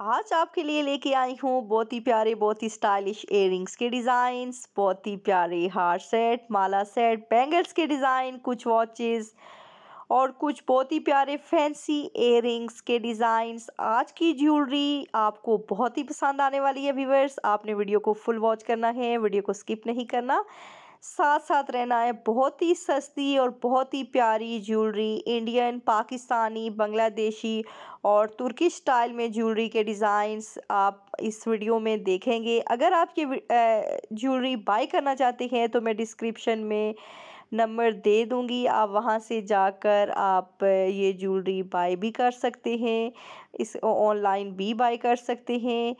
आज आपके लिए लेके आई हूँ बहुत ही प्यारे बहुत ही स्टाइलिश एयरिंग्स के डिज़ाइंस बहुत ही प्यारे हार सेट माला सेट बैंगल्स के डिज़ाइन कुछ वॉचेस और कुछ बहुत ही प्यारे फैंसी एयरिंग्स के डिज़ाइंस आज की ज्वेलरी आपको बहुत ही पसंद आने वाली है व्यूवर्स आपने वीडियो को फुल वॉच करना है वीडियो को स्किप नहीं करना साथ साथ रहना है बहुत ही सस्ती और बहुत ही प्यारी ज्वेलरी इंडियन पाकिस्तानी बांग्लादेशी और तुर्की स्टाइल में ज्वेलरी के डिज़ाइंस आप इस वीडियो में देखेंगे अगर आप ये ज्वेलरी बाय करना चाहते हैं तो मैं डिस्क्रिप्शन में नंबर दे दूंगी आप वहाँ से जाकर आप ये ज्वेलरी बाय भी कर सकते हैं इस ऑनलाइन भी बाय कर सकते हैं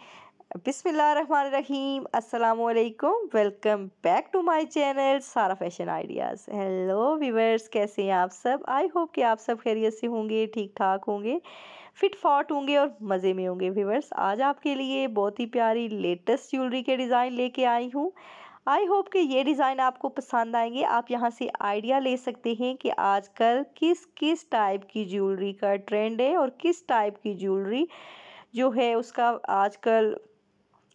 बिसमीम असलकुम welcome back to my channel Sara fashion ideas hello viewers कैसे हैं आप सब आई होप कि आप सब खैरियत से होंगे ठीक ठाक होंगे फिट फॉट होंगे और मज़े में होंगे वीवर्स आज आपके लिए बहुत ही प्यारी लेटेस्ट ज्वेलरी के डिज़ाइन लेके आई हूँ आई होप कि ये डिज़ाइन आपको पसंद आएंगे आप यहाँ से आइडिया ले सकते हैं कि आजकल किस किस टाइप की ज्वेलरी का ट्रेंड है और किस टाइप की ज्वेलरी जो है उसका आजकल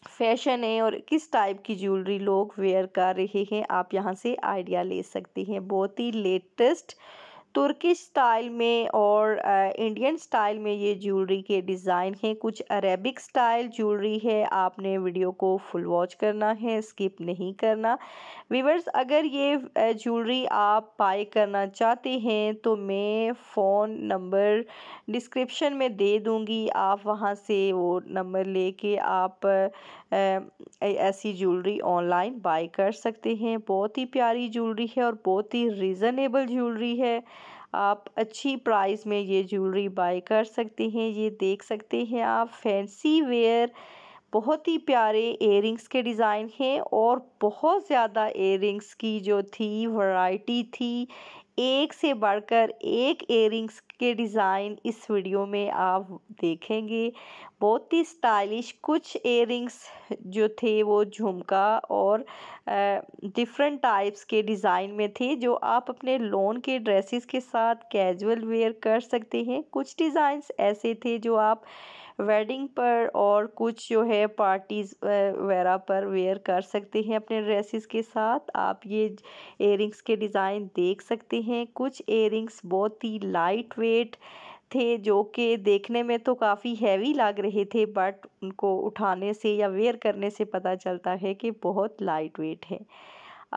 फैशन है और किस टाइप की ज्वेलरी लोग वेयर कर रहे हैं आप यहां से आइडिया ले सकते हैं बहुत ही लेटेस्ट तुर्की स्टाइल में और इंडियन स्टाइल में ये ज्वेलरी के डिज़ाइन हैं कुछ अरेबिक स्टाइल ज्वेलरी है आपने वीडियो को फुल वॉच करना है स्किप नहीं करना वीवर्स अगर ये ज्वेलरी आप बाय करना चाहते हैं तो मैं फ़ोन नंबर डिस्क्रिप्शन में दे दूंगी आप वहाँ से वो नंबर लेके आप ऐसी ज्वेलरी ऑनलाइन बाई कर सकते हैं बहुत ही प्यारी ज्वेलरी है और बहुत ही रिजनेबल ज्वेलरी है आप अच्छी प्राइस में ये ज्वेलरी बाय कर सकते हैं ये देख सकते हैं आप फैंसी वेयर बहुत ही प्यारे एयरिंग्स के डिज़ाइन हैं और बहुत ज़्यादा एयरिंग्स की जो थी वैरायटी थी एक से बढ़कर एक एयरिंग्स के डिज़ाइन इस वीडियो में आप देखेंगे बहुत ही स्टाइलिश कुछ एयरिंग्स जो थे वो झुमका और डिफरेंट टाइप्स के डिज़ाइन में थे जो आप अपने लोन के ड्रेसेस के साथ कैजुअल वेयर कर सकते हैं कुछ डिज़ाइंस ऐसे थे जो आप वेडिंग पर और कुछ जो है पार्टीज़ वगैरह पर वेयर कर सकते हैं अपने ड्रेसेस के साथ आप ये एयरिंग्स के डिज़ाइन देख सकते हैं हैं कुछ इयररिंग्स बहुत ही लाइट वेट थे जो कि देखने में तो काफ़ी हैवी लग रहे थे बट उनको उठाने से या वेयर करने से पता चलता है कि बहुत लाइट वेट है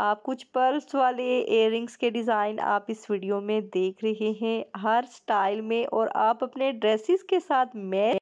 आप कुछ पर्ल्स वाले एयरिंग्स के डिज़ाइन आप इस वीडियो में देख रहे हैं हर स्टाइल में और आप अपने ड्रेसेस के साथ मैच